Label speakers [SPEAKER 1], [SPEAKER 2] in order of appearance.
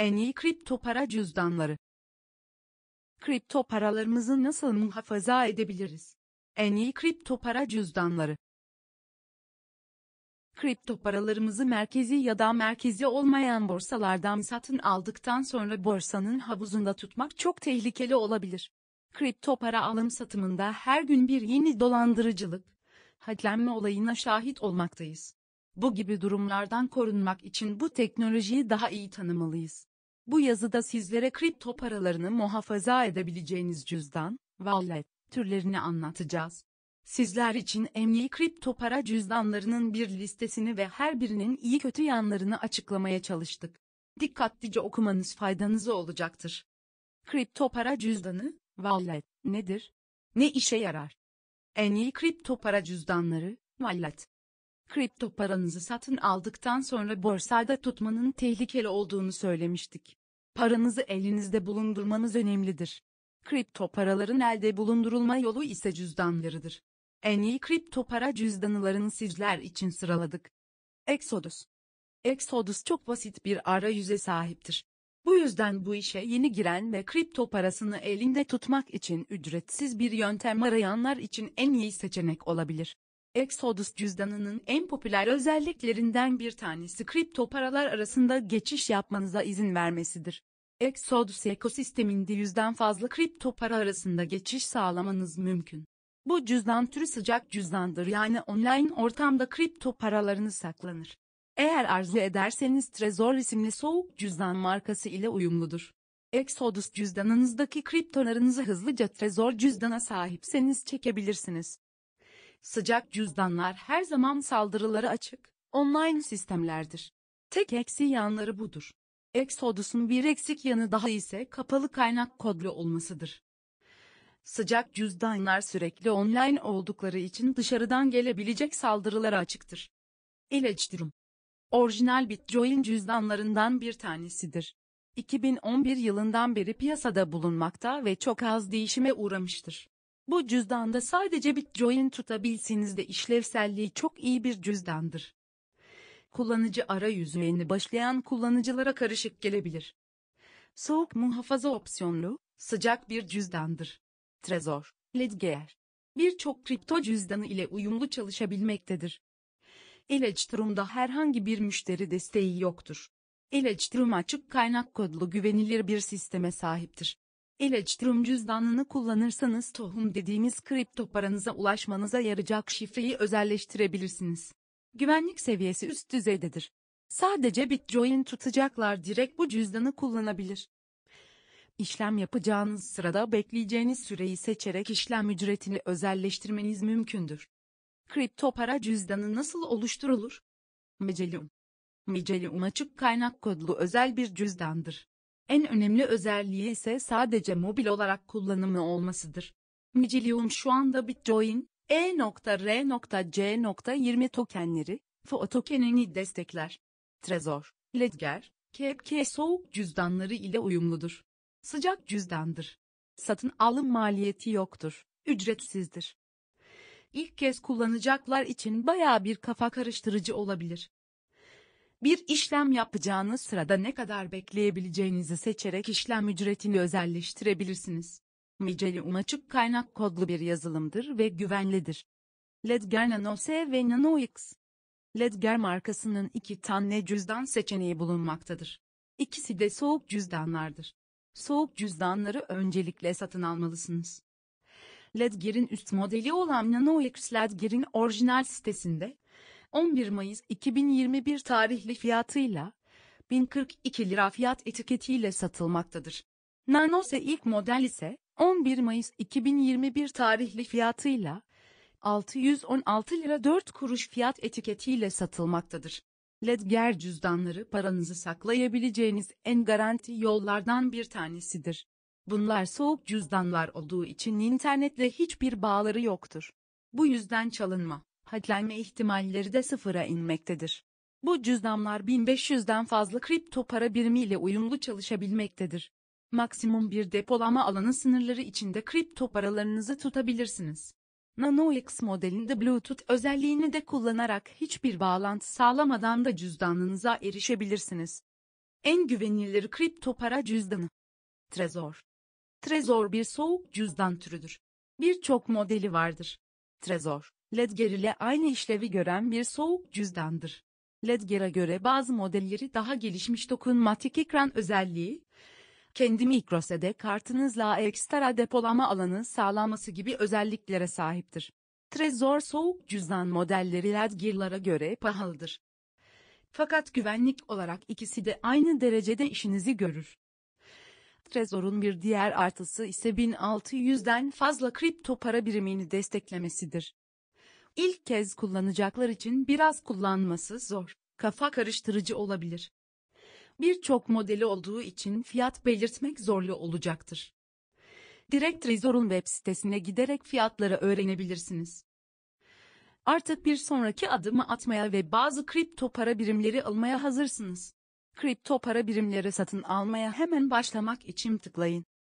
[SPEAKER 1] En iyi kripto para cüzdanları. Kripto paralarımızı nasıl muhafaza edebiliriz? En iyi kripto para cüzdanları. Kripto paralarımızı merkezi ya da merkezi olmayan borsalardan satın aldıktan sonra borsanın havuzunda tutmak çok tehlikeli olabilir. Kripto para alım satımında her gün bir yeni dolandırıcılık, hacklenme olayına şahit olmaktayız. Bu gibi durumlardan korunmak için bu teknolojiyi daha iyi tanımalıyız. Bu yazıda sizlere kripto paralarını muhafaza edebileceğiniz cüzdan, wallet türlerini anlatacağız. Sizler için emni kripto para cüzdanlarının bir listesini ve her birinin iyi kötü yanlarını açıklamaya çalıştık. Dikkatlice okumanız faydanıza olacaktır. Kripto para cüzdanı, wallet nedir? Ne işe yarar? En iyi kripto para cüzdanları, wallet kripto paranızı satın aldıktan sonra borsada tutmanın tehlikeli olduğunu söylemiştik. Paranızı elinizde bulundurmanız önemlidir. Kripto paraların elde bulundurulma yolu ise cüzdanlarıdır. En iyi kripto para cüzdanlarını sizler için sıraladık. Exodus Exodus çok basit bir arayüze sahiptir. Bu yüzden bu işe yeni giren ve kripto parasını elinde tutmak için ücretsiz bir yöntem arayanlar için en iyi seçenek olabilir. Exodus cüzdanının en popüler özelliklerinden bir tanesi kripto paralar arasında geçiş yapmanıza izin vermesidir. Exodus ekosisteminde yüzden fazla kripto para arasında geçiş sağlamanız mümkün. Bu cüzdan türü sıcak cüzdandır yani online ortamda kripto paralarını saklanır. Eğer arzu ederseniz Trezor isimli soğuk cüzdan markası ile uyumludur. Exodus cüzdanınızdaki kriptolarınızı hızlıca Trezor cüzdana sahipseniz çekebilirsiniz. Sıcak cüzdanlar her zaman saldırıları açık, online sistemlerdir. Tek eksi yanları budur. Exodus'un bir eksik yanı daha ise kapalı kaynak kodlu olmasıdır. Sıcak cüzdanlar sürekli online oldukları için dışarıdan gelebilecek saldırılara açıktır. İlaç durum. Orijinal Bitcoin cüzdanlarından bir tanesidir. 2011 yılından beri piyasada bulunmakta ve çok az değişime uğramıştır. Bu cüzdanda sadece Bitcoin tutabilsiniz de işlevselliği çok iyi bir cüzdandır. Kullanıcı arayüzü yeni başlayan kullanıcılara karışık gelebilir. Soğuk muhafaza opsiyonlu, sıcak bir cüzdandır. Trezor, Ledger. Birçok kripto cüzdanı ile uyumlu çalışabilmektedir. Electrum'da herhangi bir müşteri desteği yoktur. Electrum açık kaynak kodlu güvenilir bir sisteme sahiptir. Elektrum cüzdanını kullanırsanız tohum dediğimiz kripto paranıza ulaşmanıza yarayacak şifreyi özelleştirebilirsiniz. Güvenlik seviyesi üst düzeydedir. Sadece Bitcoin tutacaklar direkt bu cüzdanı kullanabilir. İşlem yapacağınız sırada bekleyeceğiniz süreyi seçerek işlem ücretini özelleştirmeniz mümkündür. Kripto para cüzdanı nasıl oluşturulur? Mecelium Mecelium açık kaynak kodlu özel bir cüzdandır. En önemli özelliği ise sadece mobil olarak kullanımı olmasıdır. Micilium şu anda Bitcoin, E.R.C.20 tokenleri, FO tokenini destekler. Trezor, Ledger, KEPK soğuk cüzdanları ile uyumludur. Sıcak cüzdandır. Satın alım maliyeti yoktur, ücretsizdir. İlk kez kullanacaklar için baya bir kafa karıştırıcı olabilir bir işlem yapacağınız sırada ne kadar bekleyebileceğinizi seçerek işlem ücretini özelleştirebilirsiniz. Micelium açık kaynak kodlu bir yazılımdır ve güvenlidir. Ledger Nano S ve Nano X. Ledger markasının iki tane cüzdan seçeneği bulunmaktadır. İkisi de soğuk cüzdanlardır. Soğuk cüzdanları öncelikle satın almalısınız. Ledger'in üst modeli olan Nano X Ledger'in orijinal sitesinde 11 Mayıs 2021 tarihli fiyatıyla 1042 lira fiyat etiketiyle satılmaktadır. Nanose ilk model ise 11 Mayıs 2021 tarihli fiyatıyla 616 lira 4 kuruş fiyat etiketiyle satılmaktadır. Ledger cüzdanları paranızı saklayabileceğiniz en garanti yollardan bir tanesidir. Bunlar soğuk cüzdanlar olduğu için internetle hiçbir bağları yoktur. Bu yüzden çalınma hadlenme ihtimalleri de sıfıra inmektedir. Bu cüzdanlar 1500'den fazla kripto para birimiyle uyumlu çalışabilmektedir. Maksimum bir depolama alanı sınırları içinde kripto paralarınızı tutabilirsiniz. NanoX modelinde Bluetooth özelliğini de kullanarak hiçbir bağlantı sağlamadan da cüzdanınıza erişebilirsiniz. En güvenilir kripto para cüzdanı. Trezor. Trezor bir soğuk cüzdan türüdür. Birçok modeli vardır. Trezor Ledger ile aynı işlevi gören bir soğuk cüzdandır. Ledger'a göre bazı modelleri daha gelişmiş dokunmatik ekran özelliği, kendi mikrosede kartınızla ekstra depolama alanı sağlaması gibi özelliklere sahiptir. Trezor soğuk cüzdan modelleri Ledger'lara göre pahalıdır. Fakat güvenlik olarak ikisi de aynı derecede işinizi görür. Trezor'un bir diğer artısı ise 1600'den fazla kripto para birimini desteklemesidir. İlk kez kullanacaklar için biraz kullanması zor, kafa karıştırıcı olabilir. Birçok modeli olduğu için fiyat belirtmek zorlu olacaktır. Direkt Rezor'un web sitesine giderek fiyatları öğrenebilirsiniz. Artık bir sonraki adımı atmaya ve bazı kripto para birimleri almaya hazırsınız. Kripto para birimleri satın almaya hemen başlamak için tıklayın.